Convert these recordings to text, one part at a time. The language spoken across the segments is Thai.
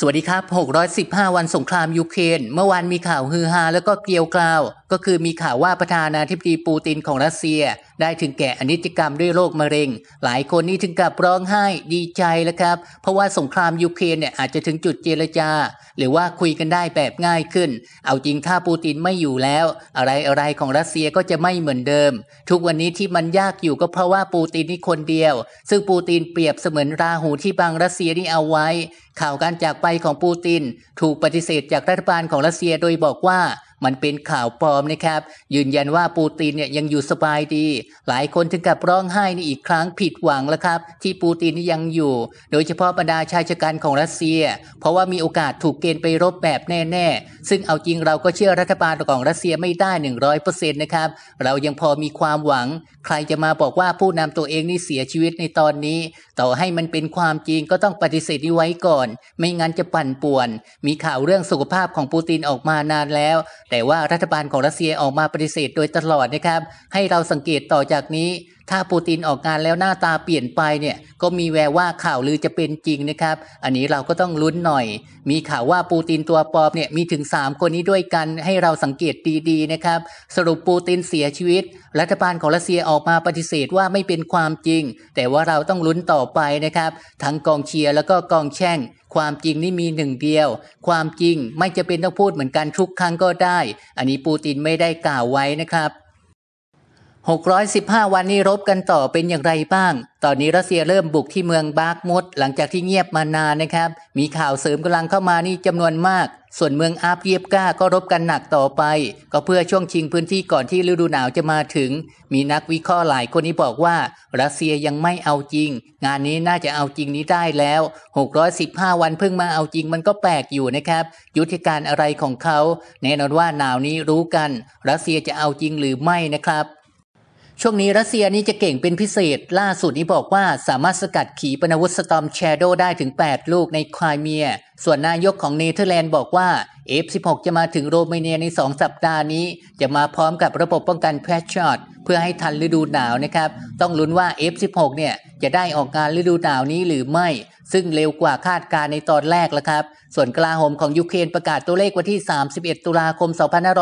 สวัสดีครับ 615 วันสงครามยูเครน เมื่อวานมีข่าวฮือฮาแล้วก็เกลียวกล่าว ก็คือมีข่าวว่าประธานาธิบดีปูตินของรัสเซียได้ถึงแก่อนิจกรรมด้วยโรคมะเร็ง หลายคนนี่ถึงกับร้องไห้ดีใจแล้วครับ เพราะว่าสงครามยูเครนเนี่ยอาจจะถึงจุดเจรจา หรือว่าคุยกันได้แบบง่ายขึ้น เอาจริงถ้าปูตินไม่อยู่แล้ว อะไรอะไรของรัสเซียก็จะไม่เหมือนเดิม ทุกวันนี้ที่มันยากอยู่ก็เพราะว่าปูตินนี่คนเดียว ซึ่งปูตินเปรียบเสมือนราหูที่บังรัสเซียนี่เอาไว้ ข่าวการจากไปของปูตินถูกปฏิเสธจากรัฐบาลของรัสเซียโดยบอกว่า มันเป็นข่าวปลอมนะครับ ยืนยันว่าปูตินเนี่ยยังอยู่สบายดี หลายคนถึงกับร้องไห้ในอีกครั้งผิดหวังแล้วครับ ที่ปูตินยังอยู่ โดยเฉพาะบรรดาชายชะกันของรัสเซีย เพราะว่ามีโอกาสถูกเกณฑ์ไปรบแบบแน่ๆซึ่งเอาจริงเราก็เชื่อรัฐบาลของรัสเซียไม่ได้หนึ่งร้อยเปอร์เซ็นต์นะครับ เรายังพอมีความหวัง ใครจะมาบอกว่าผู้นำตัวเองนี่เสียชีวิตในตอนนี้ ต่อให้มันเป็นความจริงก็ต้องปฏิเสธไว้ก่อน ไม่งั้นจะปั่นป่วน มีข่าวเรื่องสุขภาพของปูตินออกมานานแล้ว แต่ว่ารัฐบาลของรัสเซียออกมาปฏิเสธโดยตลอดนะครับ ให้เราสังเกตต่อจากนี้ถ้าปูตินออกงานแล้วหน้าตาเปลี่ยนไปเนี่ยก็มีแววว่าข่าวลือจะเป็นจริงนะครับ อันนี้เราก็ต้องลุ้นหน่อย มีข่าวว่าปูตินตัวปลอมเนี่ยมีถึง 3 คนนี้ ด้วยกันให้เราสังเกตดีๆนะครับ สรุปปูตินเสียชีวิต รัฐบาลของรัสเซียออกมาปฏิเสธว่าไม่เป็นความจริง แต่ว่าเราต้องลุ้นต่อไปนะครับ ทั้งกองเชียร์แล้วก็กองแช่งความจริงนี่มีหนึ่งเดียว ความจริงไม่จะเป็นต้องพูดเหมือนกันทุกครั้งก็ได้ อันนี้ปูตินไม่ได้กล่าวไว้นะครับ615วันนี้รบกันต่อเป็นอย่างไรบ้าง ตอนนี้รัสเซียเริ่มบุกที่เมืองบาร์กมดหลังจากที่เงียบมานานนะครับ มีข่าวเสริมกำลังเข้ามานี่จำนวนมาก ส่วนเมืองอาฟเยบก้าก็รบกันหนักต่อไป ก็เพื่อช่วงชิงพื้นที่ก่อนที่ฤดูหนาวจะมาถึง มีนักวิเคราะห์หลายคนนี้บอกว่ารัสเซียยังไม่เอาจริง งานนี้น่าจะเอาจริงนี้ได้แล้ว615วันเพิ่งมาเอาจริงมันก็แปลกอยู่นะครับ ยุทธการอะไรของเขาแน่นอนว่าหนาวนี้รู้กัน รัสเซียจะเอาจริงหรือไม่นะครับช่วงนี้รัสเซียนี่จะเก่งเป็นพิเศษ ล่าสุดนี้บอกว่า สามารถสกัดขีปนาวุธสตอมแชโดได้ถึง 8 ลูกในควายเมียส่วนนายกของเนเธอร์แลนด์บอกว่า F16 จะมาถึงโรมาเนียใน 2 สัปดาห์นี้ จะมาพร้อมกับระบบป้องกันแพชชอตเพื่อให้ทันฤดูหนาวนะครับ ต้องลุ้นว่า F16 เนี่ยจะได้ออกงานฤดูหนาวนี้หรือไม่ซึ่งเร็วกว่าคาดการในตอนแรกแล้วครับ ส่วนกลาโหมของยูเครนประกาศตัวเลขวันที่ 31 ตุลาคม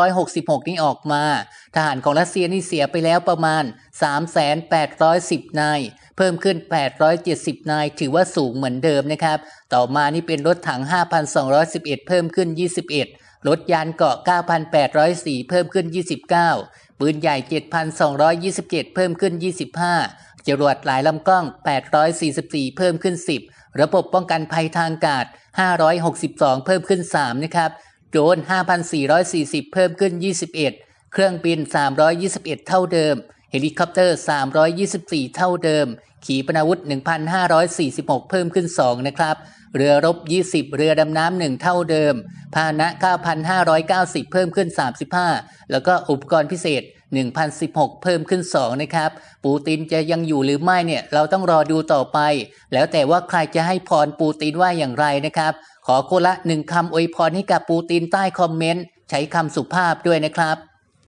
2566 นี้ออกมา ทหารของรัสเซียนี่เสียไปแล้วประมาณ 3,810 นาย เพิ่มขึ้น 870 นาย ถือว่าสูงเหมือนเดิมนะครับ ต่อมานี่เป็นรถถัง 5,211 เพิ่มขึ้น 21 รถยานเกาะ 9,804 เพิ่มขึ้น 29 ปืนใหญ่ 7,227 เพิ่มขึ้น 25จรวดหลายลำกล้อง 844 เพิ่มขึ้น 10 ระบบป้องกันภัยทางอากาศ 562 เพิ่มขึ้น3นะครับ โดรน5,440 เพิ่มขึ้น 21 เครื่องบิน 321 เท่าเดิมเฮลิคอปเตอร์ 324 เท่าเดิม ขีปนาวุธ 1,546 เพิ่มขึ้น2นะครับ เรือรบ 20 เรือดำน้ำ1เท่าเดิมพาหนะ 9,590 เพิ่มขึ้น 35 แล้วก็อุปกรณ์พิเศษ1,016 เพิ่มขึ้น 2 นะครับ ปูตินจะยังอยู่หรือไม่เนี่ยเราต้องรอดูต่อไป แล้วแต่ว่าใครจะให้พรปูตินว่าอย่างไรนะครับ ขอคนละหนึ่งคำอวยพรให้กับปูตินใต้คอมเมนต์ ใช้คำสุภาพด้วยนะครับ